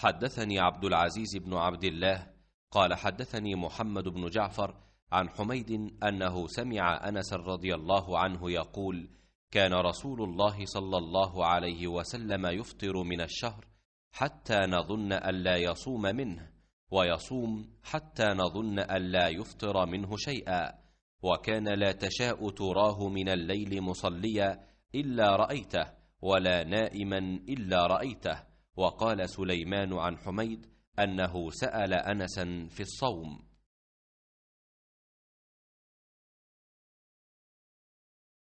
حدثني عبد العزيز بن عبد الله قال حدثني محمد بن جعفر عن حميد أنه سمع أنس رضي الله عنه يقول كان رسول الله صلى الله عليه وسلم يفطر من الشهر حتى نظن ألا يصوم منه ويصوم حتى نظن ألا يفطر منه شيئا وكان لا تشاء تراه من الليل مصليا إلا رأيته ولا نائما إلا رأيته وقال سليمان عن حميد أنه سأل أنسا في الصوم